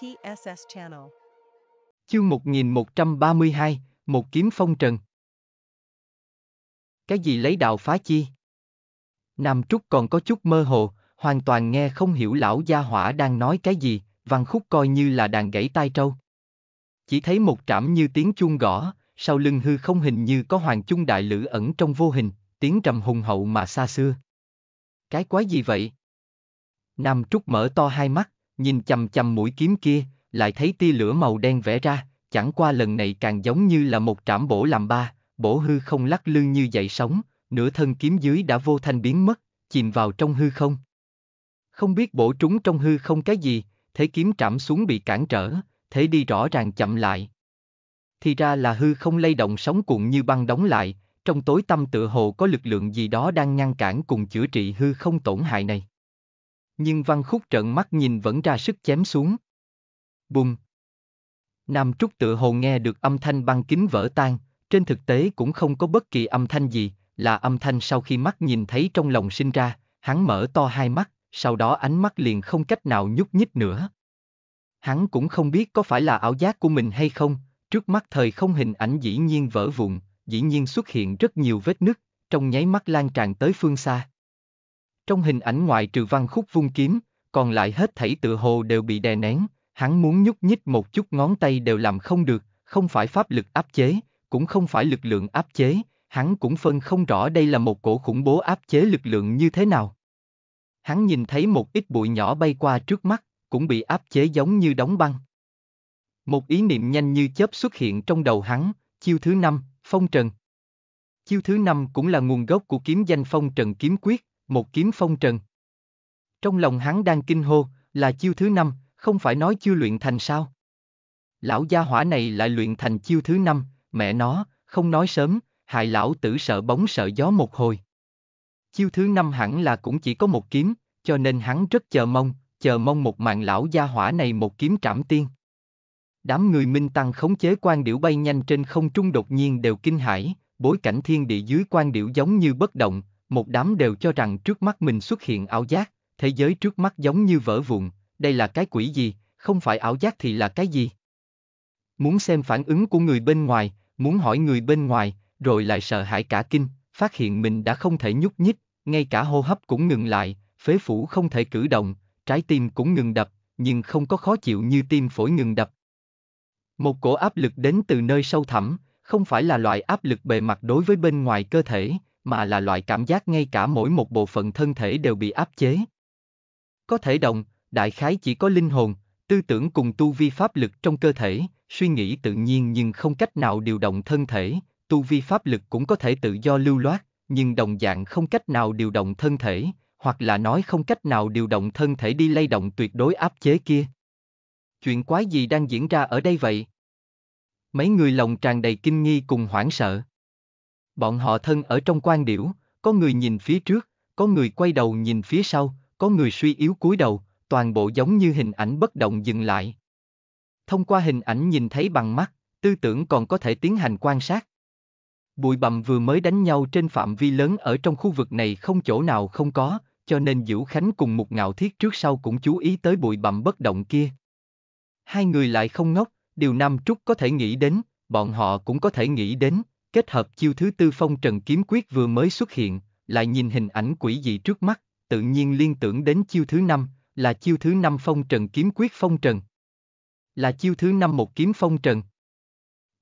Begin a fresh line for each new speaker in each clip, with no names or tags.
TSS Channel. Chương 1132, Một kiếm phong trần. Cái gì lấy đạo phá chi? Nam Trúc còn có chút mơ hồ, hoàn toàn nghe không hiểu lão gia hỏa đang nói cái gì, văn khúc coi như là đàn gãy tai trâu. Chỉ thấy một trảm như tiếng chuông gõ, sau lưng hư không hình như có hoàng chung đại lữ ẩn trong vô hình, tiếng trầm hùng hậu mà xa xưa. Cái quái gì vậy? Nam Trúc mở to hai mắt, nhìn chầm chầm mũi kiếm kia, lại thấy tia lửa màu đen vẽ ra, chẳng qua lần này càng giống như là một trảm bổ làm ba, bổ hư không lắc lư như dậy sóng, nửa thân kiếm dưới đã vô thanh biến mất, chìm vào trong hư không. Không biết bổ trúng trong hư không cái gì, thế kiếm trảm xuống bị cản trở, thế đi rõ ràng chậm lại. Thì ra là hư không lay động sóng cuộn như băng đóng lại, trong tối tâm tựa hồ có lực lượng gì đó đang ngăn cản cùng chữa trị hư không tổn hại này nhưng Văn Khúc trợn mắt nhìn vẫn ra sức chém xuống. Bùng! Nam Trúc tự hồ nghe được âm thanh băng kính vỡ tan, trên thực tế cũng không có bất kỳ âm thanh gì, là âm thanh sau khi mắt nhìn thấy trong lòng sinh ra, hắn mở to hai mắt, sau đó ánh mắt liền không cách nào nhúc nhích nữa. Hắn cũng không biết có phải là ảo giác của mình hay không, trước mắt thời không hình ảnh dĩ nhiên vỡ vụn, dĩ nhiên xuất hiện rất nhiều vết nứt, trong nháy mắt lan tràn tới phương xa. Trong hình ảnh ngoại trừ văn khúc vung kiếm, còn lại hết thảy tựa hồ đều bị đè nén, hắn muốn nhúc nhích một chút ngón tay đều làm không được, không phải pháp lực áp chế, cũng không phải lực lượng áp chế, hắn cũng phân không rõ đây là một cổ khủng bố áp chế lực lượng như thế nào. Hắn nhìn thấy một ít bụi nhỏ bay qua trước mắt, cũng bị áp chế giống như đóng băng. Một ý niệm nhanh như chớp xuất hiện trong đầu hắn, chiêu thứ năm, phong trần. Chiêu thứ năm cũng là nguồn gốc của kiếm danh phong trần kiếm quyết, một kiếm phong trần. Trong lòng hắn đang kinh hô, là chiêu thứ năm, không phải nói chưa luyện thành sao? Lão gia hỏa này lại luyện thành chiêu thứ năm, mẹ nó, không nói sớm, hại lão tử sợ bóng sợ gió một hồi. Chiêu thứ năm hẳn là cũng chỉ có một kiếm, cho nên hắn rất chờ mong, chờ mong một mạng lão gia hỏa này một kiếm trảm tiên. Đám người minh tăng khống chế quan điểu bay nhanh trên không trung đột nhiên đều kinh hãi, bối cảnh thiên địa dưới quan điểu giống như bất động, một đám đều cho rằng trước mắt mình xuất hiện ảo giác, thế giới trước mắt giống như vỡ vụn, đây là cái quỷ gì, không phải ảo giác thì là cái gì? Muốn xem phản ứng của người bên ngoài, muốn hỏi người bên ngoài, rồi lại sợ hãi cả kinh, phát hiện mình đã không thể nhúc nhích, ngay cả hô hấp cũng ngừng lại, phế phủ không thể cử động, trái tim cũng ngừng đập, nhưng không có khó chịu như tim phổi ngừng đập. Một cổ áp lực đến từ nơi sâu thẳm, không phải là loại áp lực bề mặt đối với bên ngoài cơ thể, mà là loại cảm giác ngay cả mỗi một bộ phận thân thể đều bị áp chế. Có thể động, đại khái chỉ có linh hồn, tư tưởng cùng tu vi pháp lực trong cơ thể, suy nghĩ tự nhiên nhưng không cách nào điều động thân thể, tu vi pháp lực cũng có thể tự do lưu loát, nhưng đồng dạng không cách nào điều động thân thể, hoặc là nói không cách nào điều động thân thể đi lay động tuyệt đối áp chế kia. Chuyện quái gì đang diễn ra ở đây vậy? Mấy người lòng tràn đầy kinh nghi cùng hoảng sợ. Bọn họ thân ở trong quan điểu, có người nhìn phía trước, có người quay đầu nhìn phía sau, có người suy yếu cúi đầu, toàn bộ giống như hình ảnh bất động dừng lại. Thông qua hình ảnh nhìn thấy bằng mắt, tư tưởng còn có thể tiến hành quan sát. Bụi bặm vừa mới đánh nhau trên phạm vi lớn ở trong khu vực này không chỗ nào không có, cho nên vũ Khánh cùng một ngạo thiết trước sau cũng chú ý tới bụi bặm bất động kia. Hai người lại không ngốc, điều Nam Trúc có thể nghĩ đến, bọn họ cũng có thể nghĩ đến, Kết hợp chiêu thứ tư phong trần kiếm quyết vừa mới xuất hiện, lại nhìn hình ảnh quỷ dị trước mắt, tự nhiên liên tưởng đến chiêu thứ năm, là chiêu thứ năm phong trần kiếm quyết phong trần. Là chiêu thứ năm một kiếm phong trần.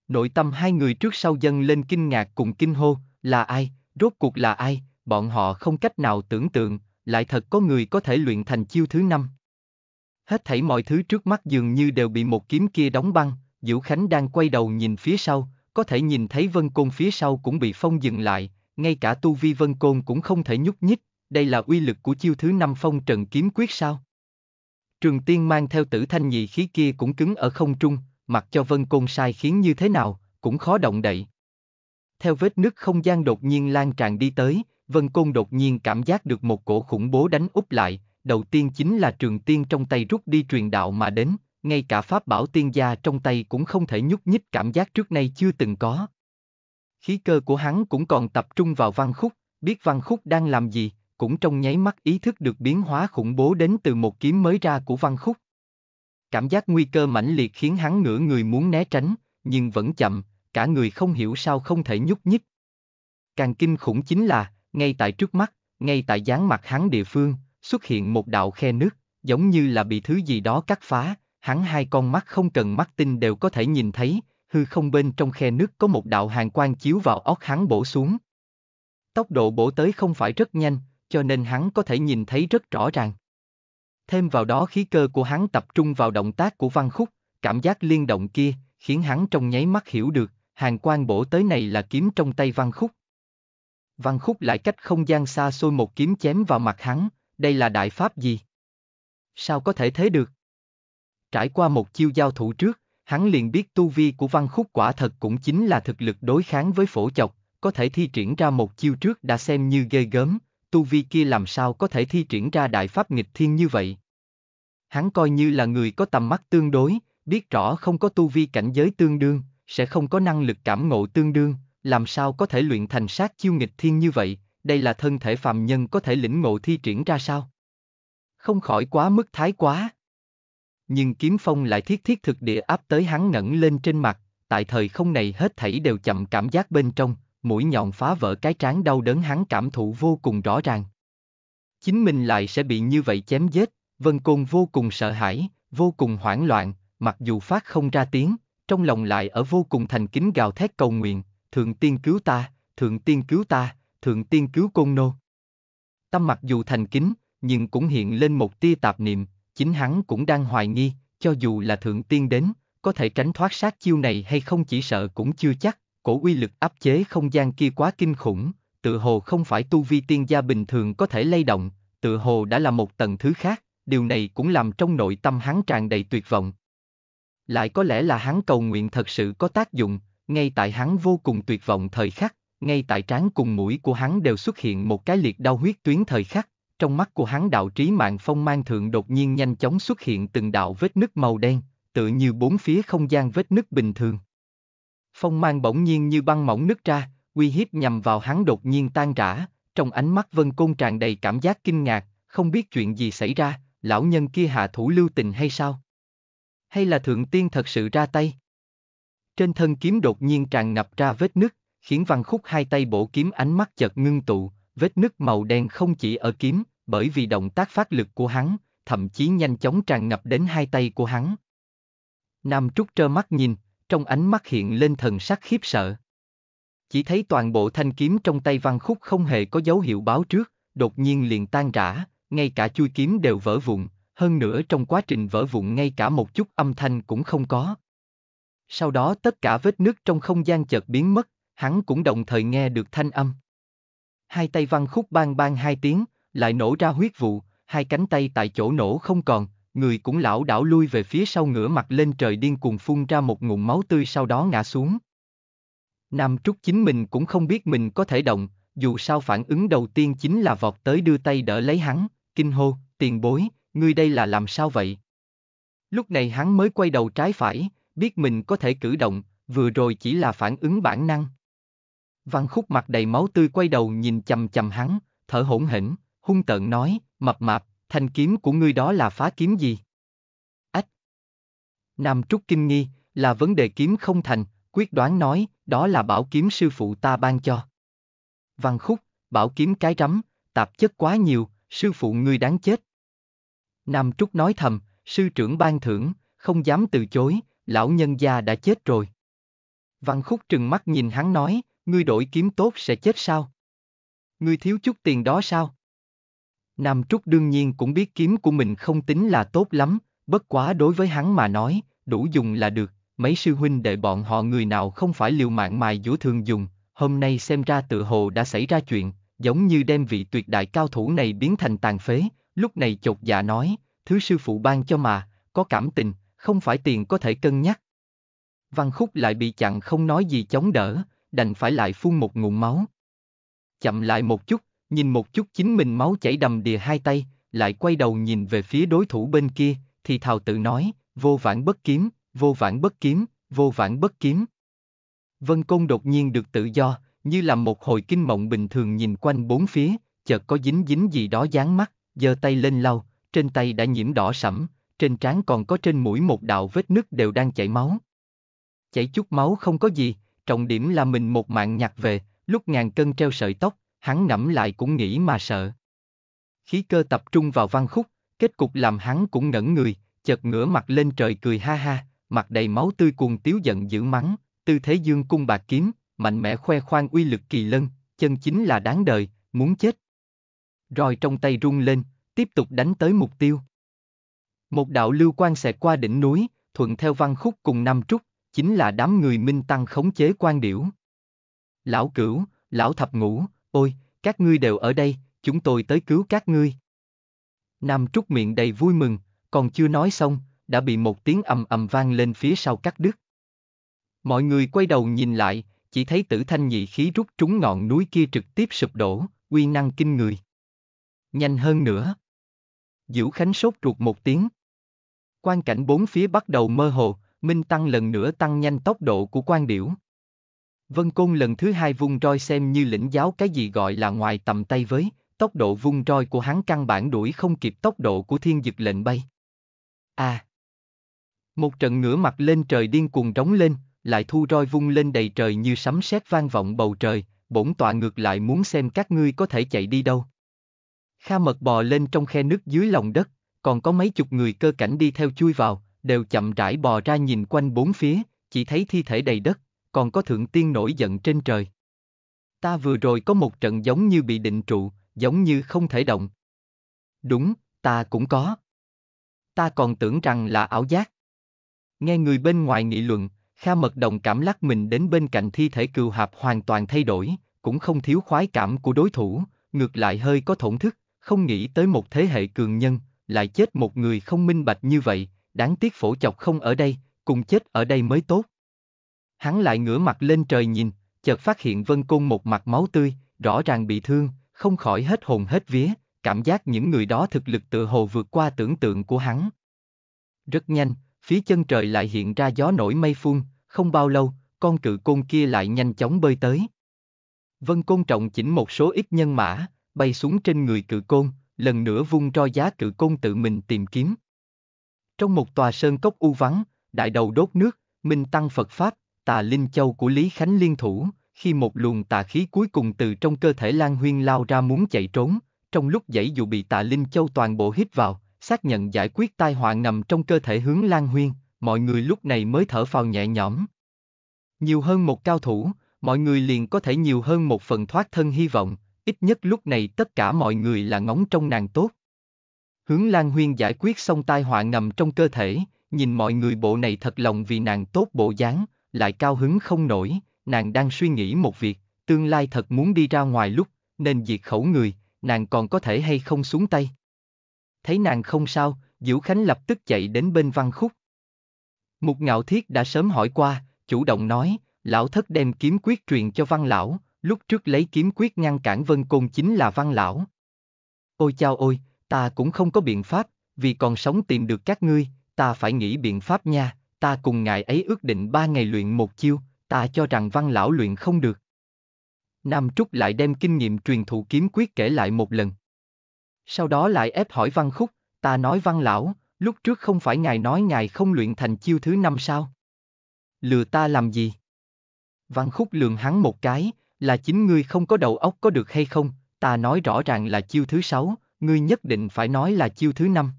Nội tâm hai người trước sau dâng lên kinh ngạc cùng kinh hô, là ai, rốt cuộc là ai, bọn họ không cách nào tưởng tượng, lại thật có người có thể luyện thành chiêu thứ năm. Hết thảy mọi thứ trước mắt dường như đều bị một kiếm kia đóng băng, Diễu Khánh đang quay đầu nhìn phía sau, có thể nhìn thấy Vân Côn phía sau cũng bị phong dừng lại, ngay cả tu vi Vân Côn cũng không thể nhúc nhích, đây là uy lực của chiêu thứ năm phong trận kiếm quyết sao? Trường tiên mang theo tử thanh nhị khí kia cũng cứng ở không trung, mặc cho Vân Côn sai khiến như thế nào, cũng khó động đậy. Theo vết nứt không gian đột nhiên lan tràn đi tới, Vân Côn đột nhiên cảm giác được một cổ khủng bố đánh úp lại, đầu tiên chính là trường tiên trong tay rút đi truyền đạo mà đến, ngay cả pháp bảo tiên gia trong tay cũng không thể nhúc nhích cảm giác trước nay chưa từng có. Khí cơ của hắn cũng còn tập trung vào văn khúc, biết văn khúc đang làm gì, cũng trong nháy mắt ý thức được biến hóa khủng bố đến từ một kiếm mới ra của văn khúc. Cảm giác nguy cơ mãnh liệt khiến hắn ngửa người muốn né tránh, nhưng vẫn chậm, cả người không hiểu sao không thể nhúc nhích. Càng kinh khủng chính là, ngay tại trước mắt, ngay tại dáng mặt hắn địa phương, xuất hiện một đạo khe nước, giống như là bị thứ gì đó cắt phá, hắn hai con mắt không cần mắt tinh đều có thể nhìn thấy, hư không bên trong khe nước có một đạo hàng quang chiếu vào óc hắn bổ xuống. Tốc độ bổ tới không phải rất nhanh, cho nên hắn có thể nhìn thấy rất rõ ràng. Thêm vào đó khí cơ của hắn tập trung vào động tác của văn khúc, cảm giác liên động kia, khiến hắn trong nháy mắt hiểu được, hàng quang bổ tới này là kiếm trong tay văn khúc. Văn khúc lại cách không gian xa xôi một kiếm chém vào mặt hắn, đây là đại pháp gì? Sao có thể thế được? Trải qua một chiêu giao thủ trước, hắn liền biết tu vi của văn khúc quả thật cũng chính là thực lực đối kháng với phổ chọc, có thể thi triển ra một chiêu trước đã xem như ghê gớm, tu vi kia làm sao có thể thi triển ra đại pháp nghịch thiên như vậy. Hắn coi như là người có tầm mắt tương đối, biết rõ không có tu vi cảnh giới tương đương, sẽ không có năng lực cảm ngộ tương đương, làm sao có thể luyện thành sát chiêu nghịch thiên như vậy, đây là thân thể phàm nhân có thể lĩnh ngộ thi triển ra sao? Không khỏi quá mức thái quá nhưng kiếm phong lại thiết thiết thực địa áp tới hắn ngẩng lên trên mặt, tại thời không này hết thảy đều chậm cảm giác bên trong, mũi nhọn phá vỡ cái trán đau đớn hắn cảm thụ vô cùng rõ ràng. Chính mình lại sẽ bị như vậy chém giết, Vân Côn vô cùng sợ hãi, vô cùng hoảng loạn, mặc dù phát không ra tiếng, trong lòng lại ở vô cùng thành kính gào thét cầu nguyện, thượng tiên cứu ta, thượng tiên cứu ta, thượng tiên cứu côn nô. Tâm mặc dù thành kính, nhưng cũng hiện lên một tia tạp niệm, chính hắn cũng đang hoài nghi, cho dù là thượng tiên đến, có thể tránh thoát sát chiêu này hay không chỉ sợ cũng chưa chắc, cổ uy lực áp chế không gian kia quá kinh khủng, tự hồ không phải tu vi tiên gia bình thường có thể lay động, tự hồ đã là một tầng thứ khác, điều này cũng làm trong nội tâm hắn tràn đầy tuyệt vọng. Lại có lẽ là hắn cầu nguyện thật sự có tác dụng, ngay tại hắn vô cùng tuyệt vọng thời khắc, ngay tại trán cùng mũi của hắn đều xuất hiện một cái liệt đau huyết tuyến thời khắc, trong mắt của hắn đạo trí mạng phong mang thượng đột nhiên nhanh chóng xuất hiện từng đạo vết nứt màu đen, tự như bốn phía không gian vết nứt bình thường. Phong mang bỗng nhiên như băng mỏng nứt ra, uy hiếp nhằm vào hắn đột nhiên tan rã, trong ánh mắt vân côn tràn đầy cảm giác kinh ngạc, không biết chuyện gì xảy ra, lão nhân kia hạ thủ lưu tình hay sao? Hay là thượng tiên thật sự ra tay? Trên thân kiếm đột nhiên tràn ngập ra vết nứt, khiến văn khúc hai tay bổ kiếm ánh mắt chợt ngưng tụ, vết nứt màu đen không chỉ ở kiếm, bởi vì động tác phát lực của hắn, thậm chí nhanh chóng tràn ngập đến hai tay của hắn. Nam Trúc trơ mắt nhìn, trong ánh mắt hiện lên thần sắc khiếp sợ. Chỉ thấy toàn bộ thanh kiếm trong tay văn khúc không hề có dấu hiệu báo trước, đột nhiên liền tan rã, ngay cả chui kiếm đều vỡ vụn, hơn nữa trong quá trình vỡ vụn ngay cả một chút âm thanh cũng không có. Sau đó tất cả vết nước trong không gian chợt biến mất, hắn cũng đồng thời nghe được thanh âm hai tay văn khúc bang bang hai tiếng, lại nổ ra huyết vụ, hai cánh tay tại chỗ nổ không còn, người cũng lão đảo lui về phía sau ngửa mặt lên trời điên cuồng phun ra một ngụm máu tươi sau đó ngã xuống. Nam Trúc chính mình cũng không biết mình có thể động, dù sao phản ứng đầu tiên chính là vọt tới đưa tay đỡ lấy hắn, kinh hô, tiền bối, ngươi đây là làm sao vậy? Lúc này hắn mới quay đầu trái phải, biết mình có thể cử động, vừa rồi chỉ là phản ứng bản năng. Văn khúc mặt đầy máu tươi quay đầu nhìn chầm chầm hắn, thở hổn hển, hung tợn nói, mập mạp, thanh kiếm của ngươi đó là phá kiếm gì? Ách! Nam Trúc Kinh nghi, là vấn đề kiếm không thành, quyết đoán nói, đó là bảo kiếm sư phụ ta ban cho. Văn khúc, bảo kiếm cái rắm, tạp chất quá nhiều, sư phụ ngươi đáng chết. Nam Trúc nói thầm, sư trưởng ban thưởng, không dám từ chối, lão nhân gia đã chết rồi. Văn khúc trừng mắt nhìn hắn nói, Ngươi đổi kiếm tốt sẽ chết sao? Ngươi thiếu chút tiền đó sao? Nam Trúc đương nhiên cũng biết kiếm của mình không tính là tốt lắm, bất quá đối với hắn mà nói, đủ dùng là được, mấy sư huynh đệ bọn họ người nào không phải liều mạng mài dũa thường dùng, hôm nay xem ra tự hồ đã xảy ra chuyện, giống như đem vị tuyệt đại cao thủ này biến thành tàn phế, lúc này chột dạ nói, thứ sư phụ ban cho mà, có cảm tình, không phải tiền có thể cân nhắc. Văn Khúc lại bị chặn không nói gì chống đỡ, đành phải lại phun một ngụm máu. Chậm lại một chút, nhìn một chút chính mình máu chảy đầm đìa hai tay, lại quay đầu nhìn về phía đối thủ bên kia, thì thào tự nói, vô vãn bất kiếm, vô vãn bất kiếm, vô vãn bất kiếm. Vân Công đột nhiên được tự do, như là một hồi kinh mộng bình thường nhìn quanh bốn phía, chợt có dính dính gì đó dán mắt, giơ tay lên lau, trên tay đã nhiễm đỏ sẫm, trên trán còn có trên mũi một đạo vết nứt đều đang chảy máu. Chảy chút máu không có gì, trọng điểm là mình một mạng nhặt về, lúc ngàn cân treo sợi tóc, hắn ngẫm lại cũng nghĩ mà sợ. Khí cơ tập trung vào văn khúc, kết cục làm hắn cũng ngẩn người, chợt ngửa mặt lên trời cười ha ha, mặt đầy máu tươi cuồng tiếu giận dữ mắng, tư thế dương cung bạc kiếm, mạnh mẽ khoe khoang uy lực kỳ lân, chân chính là đáng đời, muốn chết. Rồi trong tay rung lên, tiếp tục đánh tới mục tiêu. Một đạo lưu quan xẹt qua đỉnh núi, thuận theo văn khúc cùng năm trúc, chính là đám người minh tăng khống chế quan điểu. Lão cửu, lão thập ngũ, ôi, các ngươi đều ở đây, chúng tôi tới cứu các ngươi. Nam Trúc miệng đầy vui mừng, còn chưa nói xong, đã bị một tiếng ầm ầm vang lên phía sau cắt đứt. Mọi người quay đầu nhìn lại, chỉ thấy tử thanh nhị khí rút trúng ngọn núi kia trực tiếp sụp đổ, uy năng kinh người. Nhanh hơn nữa. Diễu Khánh sốt ruột một tiếng. Quan cảnh bốn phía bắt đầu mơ hồ, Minh Tăng lần nữa tăng nhanh tốc độ của quan điểu. Vân Côn lần thứ hai vung roi xem như lĩnh giáo cái gì gọi là ngoài tầm tay với, tốc độ vung roi của hắn căn bản đuổi không kịp tốc độ của thiên dực lệnh bay. a à. Một trận ngửa mặt lên trời điên cuồng trống lên, lại thu roi vung lên đầy trời như sấm sét vang vọng bầu trời, bổn tọa ngược lại muốn xem các ngươi có thể chạy đi đâu. Kha mật bò lên trong khe nước dưới lòng đất, còn có mấy chục người cơ cảnh đi theo chui vào, đều chậm rãi bò ra nhìn quanh bốn phía, chỉ thấy thi thể đầy đất, còn có thượng tiên nổi giận trên trời. Ta vừa rồi có một trận giống như bị định trụ, giống như không thể động. Đúng, ta cũng có. Ta còn tưởng rằng là ảo giác. Nghe người bên ngoài nghị luận, Kha Mật Đồng cảm lắc mình đến bên cạnh thi thể cừu hạp hoàn toàn thay đổi, cũng không thiếu khoái cảm của đối thủ, ngược lại hơi có thổn thức, không nghĩ tới một thế hệ cường nhân, lại chết một người không minh bạch như vậy, đáng tiếc phổ chọc không ở đây, cùng chết ở đây mới tốt. Hắn lại ngửa mặt lên trời nhìn, chợt phát hiện Vân Côn một mặt máu tươi, rõ ràng bị thương, không khỏi hết hồn hết vía, cảm giác những người đó thực lực tự hồ vượt qua tưởng tượng của hắn. Rất nhanh, phía chân trời lại hiện ra gió nổi mây phun, không bao lâu, con cự côn kia lại nhanh chóng bơi tới. Vân Côn trọng chỉnh một số ít nhân mã, bay xuống trên người cự côn, lần nữa vung roi giá cự côn tự mình tìm kiếm. Trong một tòa sơn cốc u vắng, đại đầu đốt nước, minh tăng Phật Pháp, tà linh châu của Lý Khánh liên thủ, khi một luồng tà khí cuối cùng từ trong cơ thể Lan Huyên lao ra muốn chạy trốn, trong lúc dãy dù bị tà linh châu toàn bộ hít vào, xác nhận giải quyết tai họa nằm trong cơ thể hướng Lan Huyên, mọi người lúc này mới thở phào nhẹ nhõm. Nhiều hơn một cao thủ, mọi người liền có thể nhiều hơn một phần thoát thân hy vọng, ít nhất lúc này tất cả mọi người là ngóng trong nàng tốt. Hướng Lan Huyên giải quyết xong tai họa ngầm trong cơ thể, nhìn mọi người bộ này thật lòng vì nàng tốt bộ dáng, lại cao hứng không nổi, nàng đang suy nghĩ một việc, tương lai thật muốn đi ra ngoài lúc, nên diệt khẩu người, nàng còn có thể hay không xuống tay. Thấy nàng không sao, Diễu Khánh lập tức chạy đến bên văn khúc. Mục ngạo thiết đã sớm hỏi qua, chủ động nói, lão thất đem kiếm quyết truyền cho văn lão, lúc trước lấy kiếm quyết ngăn cản vân côn chính là văn lão. Ôi chao ôi, ta cũng không có biện pháp, vì còn sống tìm được các ngươi, ta phải nghĩ biện pháp nha, ta cùng ngài ấy ước định ba ngày luyện một chiêu, ta cho rằng văn lão luyện không được. Nam Trúc lại đem kinh nghiệm truyền thụ kiếm quyết kể lại một lần. Sau đó lại ép hỏi văn khúc, ta nói văn lão, lúc trước không phải ngài nói ngài không luyện thành chiêu thứ năm sao? Lừa ta làm gì? Văn khúc lường hắn một cái, là chính ngươi không có đầu óc có được hay không, ta nói rõ ràng là chiêu thứ sáu, ngươi nhất định phải nói là chiêu thứ năm.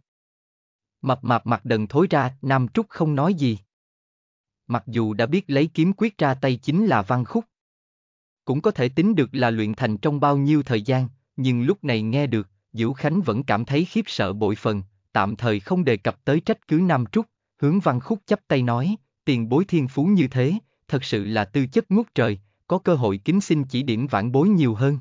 Mập mạp mặt đần thối ra, Nam Trúc không nói gì. Mặc dù đã biết lấy kiếm quyết ra tay chính là văn khúc. Cũng có thể tính được là luyện thành trong bao nhiêu thời gian, nhưng lúc này nghe được, Diễu Khánh vẫn cảm thấy khiếp sợ bội phần, tạm thời không đề cập tới trách cứ Nam Trúc, hướng văn khúc chắp tay nói, tiền bối thiên phú như thế, thật sự là tư chất ngút trời, có cơ hội kính xin chỉ điểm vãn bối nhiều hơn.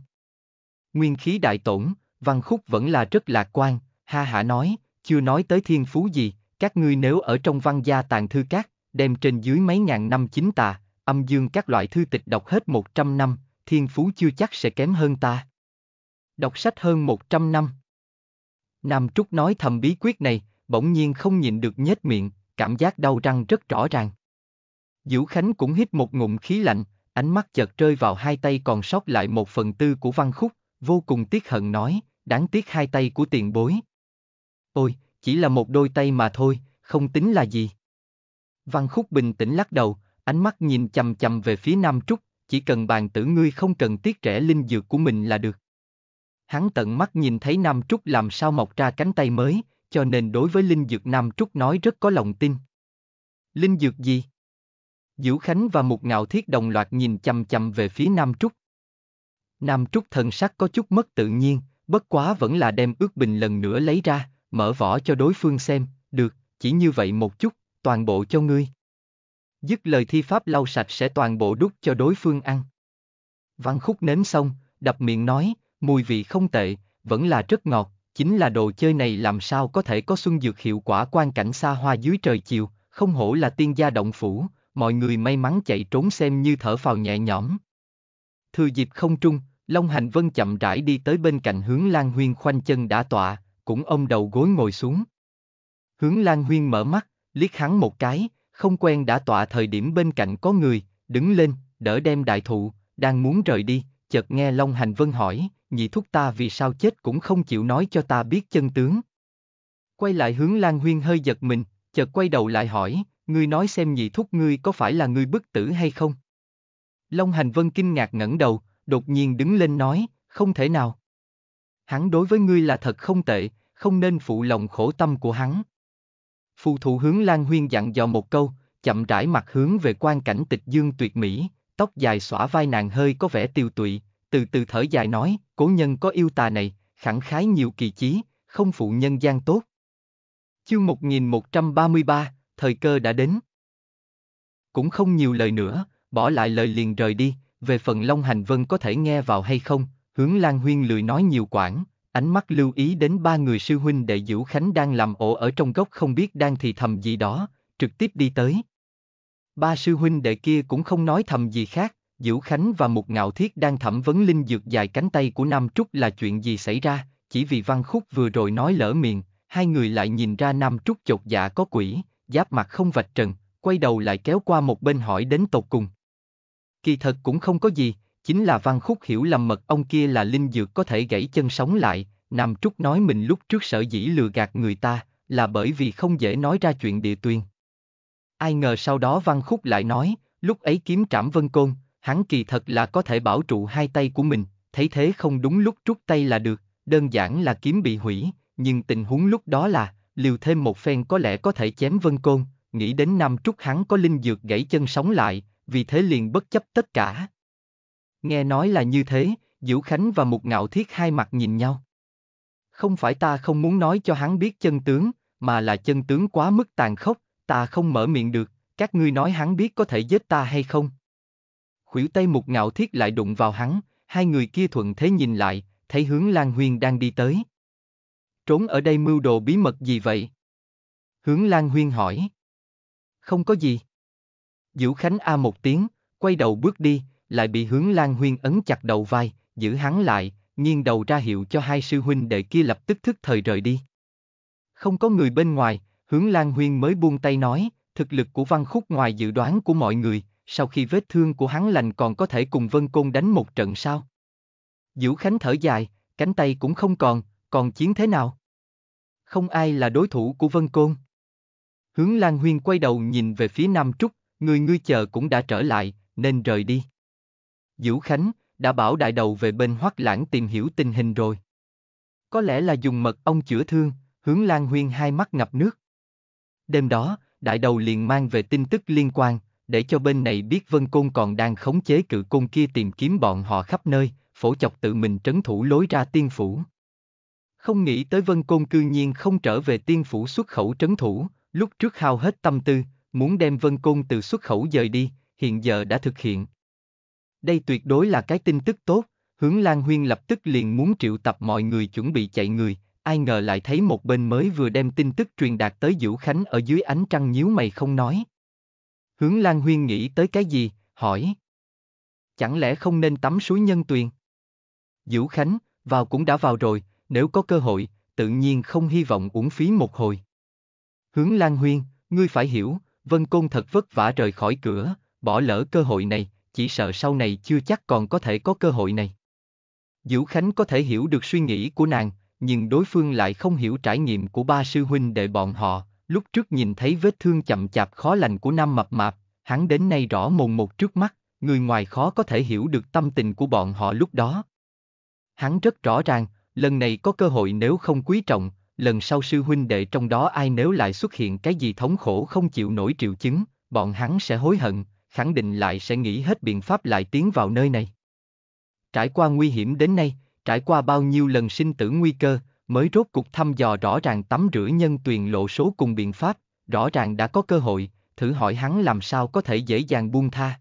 Nguyên khí đại tổn, Văn Khúc vẫn là rất lạc quan, ha hả nói, chưa nói tới thiên phú gì, các ngươi nếu ở trong văn gia tàn thư các, đem trên dưới mấy ngàn năm chính tà, âm dương các loại thư tịch đọc hết 100 năm, thiên phú chưa chắc sẽ kém hơn ta. Đọc sách hơn 100 năm. Nam Trúc nói thầm bí quyết này, bỗng nhiên không nhịn được nhếch miệng, cảm giác đau răng rất rõ ràng. Diễu Khánh cũng hít một ngụm khí lạnh, ánh mắt chợt rơi vào hai tay còn sót lại một phần tư của văn khúc, vô cùng tiếc hận nói, đáng tiếc hai tay của tiền bối. Ôi, chỉ là một đôi tay mà thôi, không tính là gì. Văn Khúc bình tĩnh lắc đầu, ánh mắt nhìn chầm chầm về phía Nam Trúc, chỉ cần bàn tử ngươi không cần tiếc trẻ linh dược của mình là được. Hắn tận mắt nhìn thấy Nam Trúc làm sao mọc ra cánh tay mới, cho nên đối với linh dược Nam Trúc nói rất có lòng tin. Linh dược gì? Diễu Khánh và Mục Ngạo Thiết đồng loạt nhìn chầm chầm về phía Nam Trúc. Nam Trúc thần sắc có chút mất tự nhiên, bất quá vẫn là đem ước bình lần nữa lấy ra, mở vỏ cho đối phương xem, được, chỉ như vậy một chút, toàn bộ cho ngươi. Dứt lời thi pháp lau sạch sẽ toàn bộ đút cho đối phương ăn. Văn khúc nếm xong, đập miệng nói, mùi vị không tệ, vẫn là rất ngọt, chính là đồ chơi này làm sao có thể có xuân dược hiệu quả quan cảnh xa hoa dưới trời chiều, không hổ là tiên gia động phủ, mọi người may mắn chạy trốn xem như thở phào nhẹ nhõm. Thừa dịp không trung, Long Hành Vân chậm rãi đi tới bên cạnh hướng Lan Huyên khoanh chân đã tọa, cũng ông đầu gối ngồi xuống. Hướng Lan Huyên mở mắt, liếc hắn một cái, không quen đã tọa thời điểm bên cạnh có người, đứng lên, đỡ đem đại thụ, đang muốn rời đi, chợt nghe Long Hành Vân hỏi, nhị thúc ta vì sao chết cũng không chịu nói cho ta biết chân tướng. Quay lại hướng Lan Huyên hơi giật mình, chợt quay đầu lại hỏi, ngươi nói xem nhị thúc ngươi có phải là ngươi bức tử hay không? Long Hành Vân kinh ngạc ngẩng đầu, đột nhiên đứng lên nói, không thể nào. Hắn đối với ngươi là thật không tệ, không nên phụ lòng khổ tâm của hắn. Phù thủ hướng Lan Huyên dặn dò một câu, chậm rãi mặt hướng về quan cảnh tịch dương tuyệt mỹ, tóc dài xõa vai nàng hơi có vẻ tiêu tụy, từ từ thở dài nói, cố nhân có yêu tà này, khẳng khái nhiều kỳ chí, không phụ nhân gian tốt. Chương 1133, thời cơ đã đến. Cũng không nhiều lời nữa, bỏ lại lời liền rời đi, về phần Long Hành Vân có thể nghe vào hay không, hướng Lan Huyên lười nói nhiều quản, ánh mắt lưu ý đến ba người sư huynh đệ Diễu Khánh đang làm ổ ở trong góc không biết đang thì thầm gì đó, trực tiếp đi tới. Ba sư huynh đệ kia cũng không nói thầm gì khác, Diễu Khánh và Mục Ngạo Thiết đang thẩm vấn linh dược dài cánh tay của Nam Trúc là chuyện gì xảy ra, chỉ vì văn khúc vừa rồi nói lỡ miệng, hai người lại nhìn ra Nam Trúc chột dạ có quỷ, giáp mặt không vạch trần, quay đầu lại kéo qua một bên hỏi đến tột cùng, Kỳ thật cũng không có gì, chính là Văn Khúc hiểu lầm mật ông kia là linh dược có thể gãy chân sống lại, Nam Trúc nói mình lúc trước sợ dĩ lừa gạt người ta, là bởi vì không dễ nói ra chuyện địa tuyền. Ai ngờ sau đó Văn Khúc lại nói, lúc ấy kiếm trảm vân côn, hắn kỳ thật là có thể bảo trụ hai tay của mình, thấy thế không đúng lúc rút tay là được, đơn giản là kiếm bị hủy, nhưng tình huống lúc đó là, liều thêm một phen có lẽ có thể chém vân côn, nghĩ đến Nam Trúc hắn có linh dược gãy chân sống lại, vì thế liền bất chấp tất cả. Nghe nói là như thế, Diễu Khánh và Mục Ngạo Thiết hai mặt nhìn nhau. Không phải ta không muốn nói cho hắn biết chân tướng, mà là chân tướng quá mức tàn khốc, ta không mở miệng được, các ngươi nói hắn biết có thể giết ta hay không. Khuỷu tay Mục Ngạo Thiết lại đụng vào hắn, hai người kia thuận thế nhìn lại, thấy hướng Lan Huyên đang đi tới. Trốn ở đây mưu đồ bí mật gì vậy? Hướng Lan Huyên hỏi. Không có gì. Diễu Khánh A một tiếng, quay đầu bước đi, lại bị hướng Lan Huyên ấn chặt đầu vai, giữ hắn lại, nghiêng đầu ra hiệu cho hai sư huynh đệ kia lập tức thức thời rời đi. Không có người bên ngoài, hướng Lan Huyên mới buông tay nói, thực lực của văn khúc ngoài dự đoán của mọi người, sau khi vết thương của hắn lành còn có thể cùng Vân Côn đánh một trận sao? Diễu Khánh thở dài, cánh tay cũng không còn, còn chiến thế nào? Không ai là đối thủ của Vân Côn. Hướng Lan Huyên quay đầu nhìn về phía Nam Trúc, người ngươi chờ cũng đã trở lại, nên rời đi. Dũ Khánh, đã bảo đại đầu về bên hoắc lãng tìm hiểu tình hình rồi. Có lẽ là dùng mật ong chữa thương, hướng Lan Huyên hai mắt ngập nước. Đêm đó, đại đầu liền mang về tin tức liên quan, để cho bên này biết Vân Côn còn đang khống chế cự côn kia tìm kiếm bọn họ khắp nơi, phổ chọc tự mình trấn thủ lối ra tiên phủ. Không nghĩ tới Vân Côn cư nhiên không trở về tiên phủ xuất khẩu trấn thủ, lúc trước hao hết tâm tư, muốn đem Vân Côn từ xuất khẩu dời đi, hiện giờ đã thực hiện. Đây tuyệt đối là cái tin tức tốt, hướng Lan Huyên lập tức liền muốn triệu tập mọi người chuẩn bị chạy người, ai ngờ lại thấy một bên mới vừa đem tin tức truyền đạt tới Diễu Khánh ở dưới ánh trăng nhíu mày không nói. Hướng Lan Huyên nghĩ tới cái gì, hỏi. Chẳng lẽ không nên tắm suối nhân tuyền? Diễu Khánh, vào cũng đã vào rồi, nếu có cơ hội, tự nhiên không hy vọng uổng phí một hồi. Hướng Lan Huyên, ngươi phải hiểu, Vân Côn thật vất vả rời khỏi cửa, bỏ lỡ cơ hội này, chỉ sợ sau này chưa chắc còn có thể có cơ hội này. Diễu Khánh có thể hiểu được suy nghĩ của nàng, nhưng đối phương lại không hiểu trải nghiệm của ba sư huynh đệ bọn họ, lúc trước nhìn thấy vết thương chậm chạp khó lành của Nam Mập Mạp, hắn đến nay rõ mồn một trước mắt, người ngoài khó có thể hiểu được tâm tình của bọn họ lúc đó. Hắn rất rõ ràng, lần này có cơ hội nếu không quý trọng, lần sau sư huynh đệ trong đó ai nếu lại xuất hiện cái gì thống khổ không chịu nổi triệu chứng, bọn hắn sẽ hối hận, khẳng định lại sẽ nghĩ hết biện pháp lại tiến vào nơi này. Trải qua nguy hiểm đến nay, trải qua bao nhiêu lần sinh tử nguy cơ, mới rốt cuộc thăm dò rõ ràng tắm rửa nhân tuyền lộ số cùng biện pháp, rõ ràng đã có cơ hội, thử hỏi hắn làm sao có thể dễ dàng buông tha.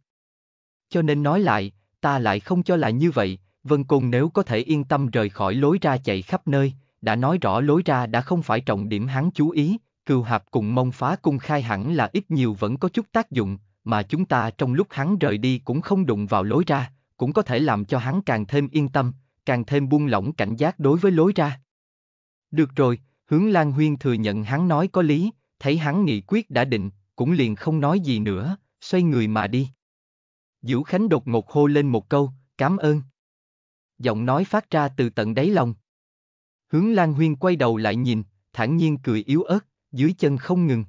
Cho nên nói lại, ta lại không cho là như vậy, Vân cùng nếu có thể yên tâm rời khỏi lối ra chạy khắp nơi, đã nói rõ lối ra đã không phải trọng điểm hắn chú ý, cừu hạp cùng mông phá cung khai hẳn là ít nhiều vẫn có chút tác dụng, mà chúng ta trong lúc hắn rời đi cũng không đụng vào lối ra, cũng có thể làm cho hắn càng thêm yên tâm, càng thêm buông lỏng cảnh giác đối với lối ra. Được rồi, hướng Lan Huyên thừa nhận hắn nói có lý, thấy hắn nghị quyết đã định, cũng liền không nói gì nữa, xoay người mà đi. Diễu Khánh đột ngột hô lên một câu, cảm ơn. Giọng nói phát ra từ tận đáy lòng. Hướng Lan Huyên quay đầu lại nhìn, thản nhiên cười yếu ớt, dưới chân không ngừng.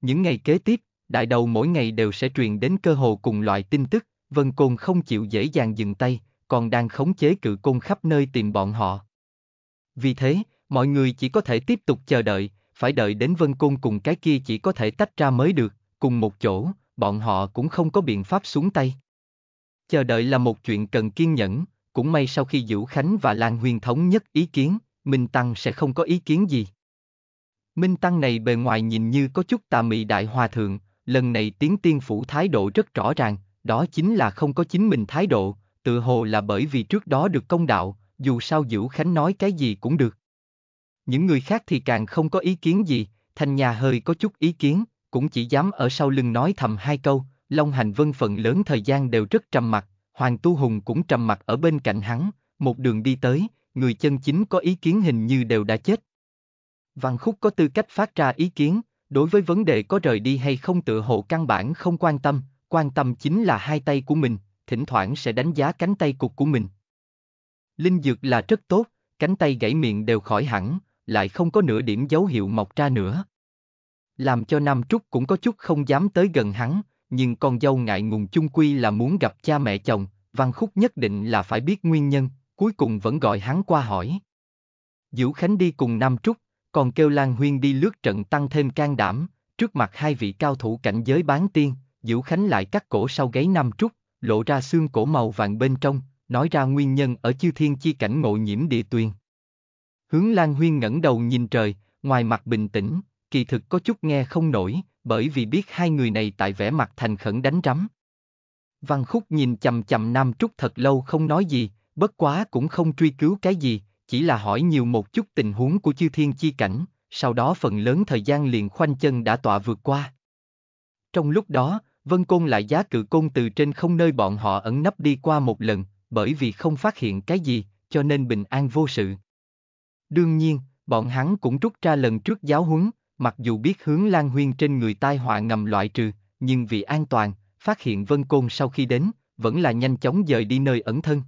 Những ngày kế tiếp, đại đầu mỗi ngày đều sẽ truyền đến cơ hồ cùng loại tin tức, Vân Côn không chịu dễ dàng dừng tay, còn đang khống chế cự côn khắp nơi tìm bọn họ. Vì thế, mọi người chỉ có thể tiếp tục chờ đợi, phải đợi đến Vân Côn cùng cái kia chỉ có thể tách ra mới được, cùng một chỗ, bọn họ cũng không có biện pháp xuống tay. Chờ đợi là một chuyện cần kiên nhẫn, cũng may sau khi Dữ Khánh và Lan Huyền thống nhất ý kiến, Minh Tăng sẽ không có ý kiến gì. Minh Tăng này bề ngoài nhìn như có chút tà mị đại hòa thượng, lần này tiếng tiên phủ thái độ rất rõ ràng, đó chính là không có chính mình thái độ, tự hồ là bởi vì trước đó được công đạo, dù sao Diễu Khánh nói cái gì cũng được. Những người khác thì càng không có ý kiến gì, Thanh Nhà hơi có chút ý kiến, cũng chỉ dám ở sau lưng nói thầm hai câu, Long Hành Vân phần lớn thời gian đều rất trầm mặc, Hoàng Tu Hùng cũng trầm mặc ở bên cạnh hắn, một đường đi tới, người chân chính có ý kiến hình như đều đã chết. Văn Khúc có tư cách phát ra ý kiến, đối với vấn đề có rời đi hay không tự hộ căn bản không quan tâm, quan tâm chính là hai tay của mình, thỉnh thoảng sẽ đánh giá cánh tay cục của mình. Linh dược là rất tốt, cánh tay gãy miệng đều khỏi hẳn, lại không có nửa điểm dấu hiệu mọc ra nữa. Làm cho Nam Trúc cũng có chút không dám tới gần hắn, nhưng con dâu ngại ngùng chung quy là muốn gặp cha mẹ chồng, Văn Khúc nhất định là phải biết nguyên nhân cuối cùng vẫn gọi hắn qua hỏi. Diễu Khánh đi cùng Nam Trúc, còn kêu Lan Huyên đi lướt trận tăng thêm can đảm, trước mặt hai vị cao thủ cảnh giới bán tiên, Diễu Khánh lại cắt cổ sau gáy Nam Trúc, lộ ra xương cổ màu vàng bên trong, nói ra nguyên nhân ở chư thiên chi cảnh ngộ nhiễm địa tuyền. Hướng Lan Huyên ngẩng đầu nhìn trời, ngoài mặt bình tĩnh, kỳ thực có chút nghe không nổi, bởi vì biết hai người này tại vẻ mặt thành khẩn đánh rắm. Văn Khúc nhìn chầm chầm Nam Trúc thật lâu không nói gì, Bất quá cũng không truy cứu cái gì, chỉ là hỏi nhiều một chút tình huống của chư thiên chi cảnh, sau đó phần lớn thời gian liền khoanh chân đã tọa vượt qua. Trong lúc đó, Vân Côn lại giá cự côn từ trên không nơi bọn họ ẩn nấp đi qua một lần, bởi vì không phát hiện cái gì, cho nên bình an vô sự. Đương nhiên, bọn hắn cũng rút ra lần trước giáo huấn, mặc dù biết hướng lan huyên trên người tai họa ngầm loại trừ, nhưng vì an toàn, phát hiện Vân Côn sau khi đến, vẫn là nhanh chóng dời đi nơi ẩn thân.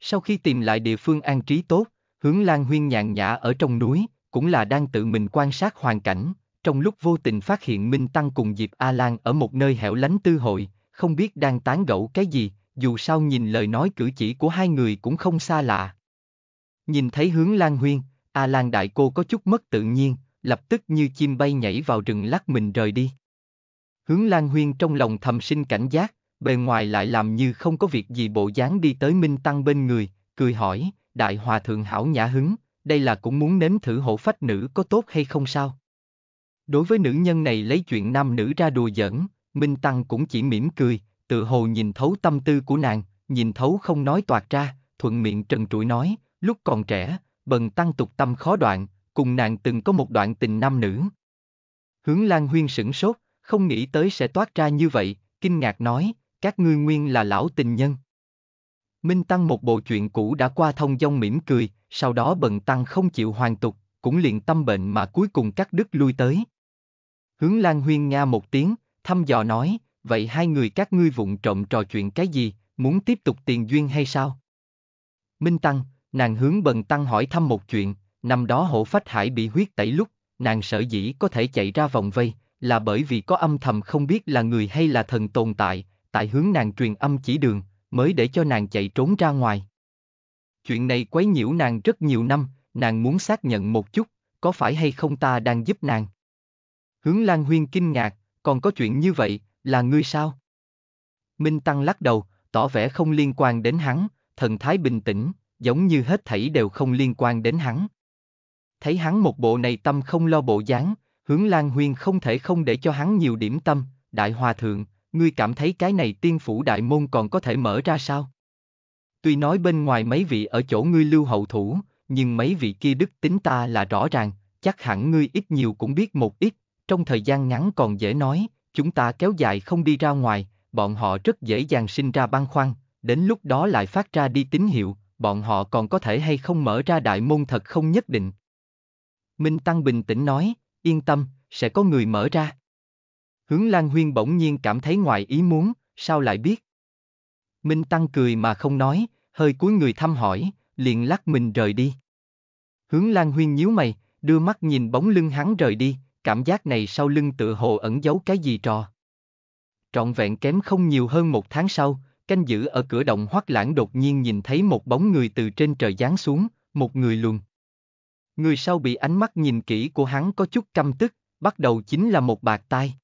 Sau khi tìm lại địa phương an trí tốt, hướng Lan Huyên nhàn nhã ở trong núi, cũng là đang tự mình quan sát hoàn cảnh, trong lúc vô tình phát hiện Minh Tăng cùng Diệp A Lan ở một nơi hẻo lánh tư hội, không biết đang tán gẫu cái gì, dù sao nhìn lời nói cử chỉ của hai người cũng không xa lạ. Nhìn thấy hướng Lan Huyên, A Lan đại cô có chút mất tự nhiên, lập tức như chim bay nhảy vào rừng lắc mình rời đi. Hướng Lan Huyên trong lòng thầm sinh cảnh giác, bề ngoài lại làm như không có việc gì bộ dáng đi tới Minh Tăng bên người, cười hỏi, Đại Hòa Thượng Hảo Nhã Hứng, đây là cũng muốn nếm thử hổ phách nữ có tốt hay không sao? Đối với nữ nhân này lấy chuyện nam nữ ra đùa giỡn, Minh Tăng cũng chỉ mỉm cười, tự hồ nhìn thấu tâm tư của nàng, nhìn thấu không nói toạt ra, thuận miệng trần trụi nói, lúc còn trẻ, bần tăng tục tâm khó đoạn, cùng nàng từng có một đoạn tình nam nữ. Hướng Lan Huyên sửng sốt, không nghĩ tới sẽ toát ra như vậy, kinh ngạc nói, các ngươi nguyên là lão tình nhân. Minh Tăng một bộ chuyện cũ đã qua thông dong mỉm cười, sau đó bần tăng không chịu hoàn tục, cũng liền tâm bệnh mà cuối cùng cắt đứt lui tới. Hướng Lan Huyên Nga một tiếng, thăm dò nói, vậy hai người các ngươi vụng trộm trò chuyện cái gì, muốn tiếp tục tiền duyên hay sao? Minh Tăng, nàng hướng bần tăng hỏi thăm một chuyện, năm đó hổ phách hải bị huyết tẩy lúc, nàng sợ dĩ có thể chạy ra vòng vây, là bởi vì có âm thầm không biết là người hay là thần tồn tại, tại hướng nàng truyền âm chỉ đường, mới để cho nàng chạy trốn ra ngoài. Chuyện này quấy nhiễu nàng rất nhiều năm, nàng muốn xác nhận một chút, có phải hay không ta đang giúp nàng. Hướng Lan Huyên kinh ngạc, còn có chuyện như vậy, là ngươi sao? Minh Tăng lắc đầu, tỏ vẻ không liên quan đến hắn, thần thái bình tĩnh, giống như hết thảy đều không liên quan đến hắn. Thấy hắn một bộ này tâm không lo bộ dáng, hướng Lan Huyên không thể không để cho hắn nhiều điểm tâm, đại hòa thượng, ngươi cảm thấy cái này tiên phủ đại môn còn có thể mở ra sao? Tuy nói bên ngoài mấy vị ở chỗ ngươi lưu hậu thủ, nhưng mấy vị kia đức tính ta là rõ ràng, chắc hẳn ngươi ít nhiều cũng biết một ít, trong thời gian ngắn còn dễ nói, chúng ta kéo dài không đi ra ngoài, bọn họ rất dễ dàng sinh ra băn khoăn, đến lúc đó lại phát ra đi tín hiệu, bọn họ còn có thể hay không mở ra đại môn thật không nhất định. Minh Tăng bình tĩnh nói, yên tâm, sẽ có người mở ra. Hướng Lan Huyên bỗng nhiên cảm thấy ngoài ý muốn, sao lại biết? Minh Tăng cười mà không nói, hơi cuối người thăm hỏi, liền lắc mình rời đi. Hướng Lan Huyên nhíu mày, đưa mắt nhìn bóng lưng hắn rời đi, cảm giác này sau lưng tựa hồ ẩn giấu cái gì trò. Trọn vẹn kém không nhiều hơn một tháng sau, canh giữ ở cửa động hoắc lãng đột nhiên nhìn thấy một bóng người từ trên trời giáng xuống, một người luồn. Người sau bị ánh mắt nhìn kỹ của hắn có chút căm tức, bắt đầu chính là một bạc tai.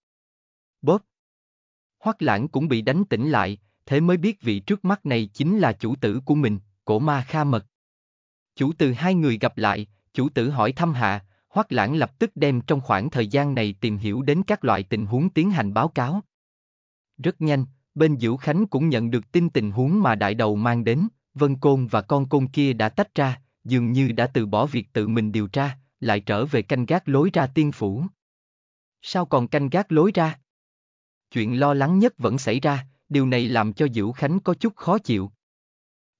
Bóp. Hoắc lãng cũng bị đánh tỉnh lại, thế mới biết vị trước mắt này chính là chủ tử của mình, cổ ma kha mật. Chủ tử hai người gặp lại, chủ tử hỏi thăm hạ, Hoắc lãng lập tức đem trong khoảng thời gian này tìm hiểu đến các loại tình huống tiến hành báo cáo. Rất nhanh, bên Diễu Khánh cũng nhận được tin tình huống mà đại đầu mang đến, Vân Côn và con côn kia đã tách ra, dường như đã từ bỏ việc tự mình điều tra, lại trở về canh gác lối ra tiên phủ. Sao còn canh gác lối ra? Chuyện lo lắng nhất vẫn xảy ra, điều này làm cho Diễu Khánh có chút khó chịu.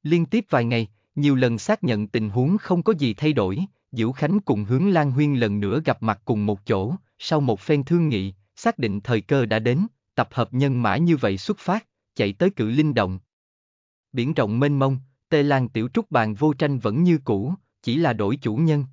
Liên tiếp vài ngày, nhiều lần xác nhận tình huống không có gì thay đổi, Diễu Khánh cùng hướng Lan Huyên lần nữa gặp mặt cùng một chỗ, sau một phen thương nghị, xác định thời cơ đã đến, tập hợp nhân mã như vậy xuất phát, chạy tới cự linh động. Biển rộng mênh mông, Tê Lan tiểu trúc bàn vô tranh vẫn như cũ, chỉ là đổi chủ nhân.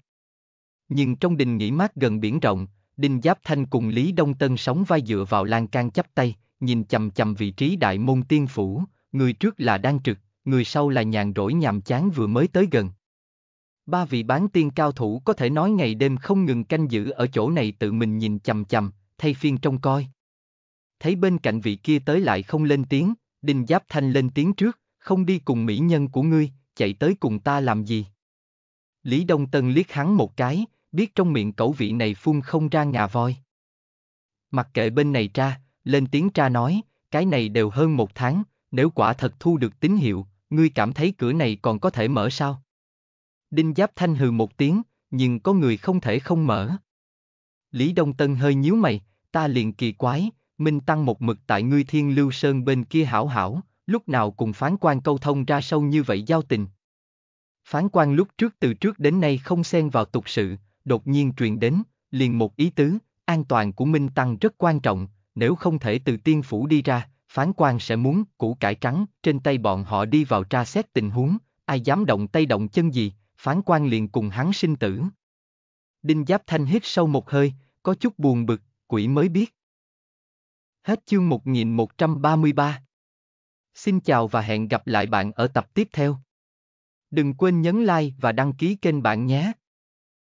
Nhưng trong đình nghỉ mát gần biển rộng, Đinh Giáp Thanh cùng Lý Đông Tân sóng vai dựa vào lan can chắp tay, nhìn chầm chầm vị trí đại môn tiên phủ, người trước là đang trực, người sau là nhàn rỗi nhàm chán vừa mới tới gần. Ba vị bán tiên cao thủ có thể nói ngày đêm không ngừng canh giữ ở chỗ này tự mình nhìn chầm chầm, thay phiên trông coi. Thấy bên cạnh vị kia tới lại không lên tiếng, Đinh Giáp Thanh lên tiếng trước, không đi cùng mỹ nhân của ngươi, chạy tới cùng ta làm gì? Lý Đông Tân liếc hắn một cái, biết trong miệng cẩu vị này phun không ra ngà voi. Mặc kệ bên này tra, lên tiếng tra nói, cái này đều hơn một tháng, nếu quả thật thu được tín hiệu, ngươi cảm thấy cửa này còn có thể mở sao? Đinh Giáp Thanh hừ một tiếng, nhưng có người không thể không mở. Lý Đông Tân hơi nhíu mày, ta liền kỳ quái, Minh Tăng một mực tại ngươi thiên lưu sơn bên kia hảo hảo, lúc nào cùng phán quan câu thông ra sâu như vậy giao tình. Phán quan lúc trước từ trước đến nay không xen vào tục sự, đột nhiên truyền đến, liền một ý tứ, an toàn của Minh Tăng rất quan trọng, nếu không thể từ tiên phủ đi ra, phán quan sẽ muốn củ cải trắng trên tay bọn họ đi vào tra xét tình huống, ai dám động tay động chân gì, phán quan liền cùng hắn sinh tử. Đinh Giáp Thanh hít sâu một hơi, có chút buồn bực, quỷ mới biết. Hết chương 1133. Xin chào và hẹn gặp lại bạn ở tập tiếp theo. Đừng quên nhấn like và đăng ký kênh bạn nhé.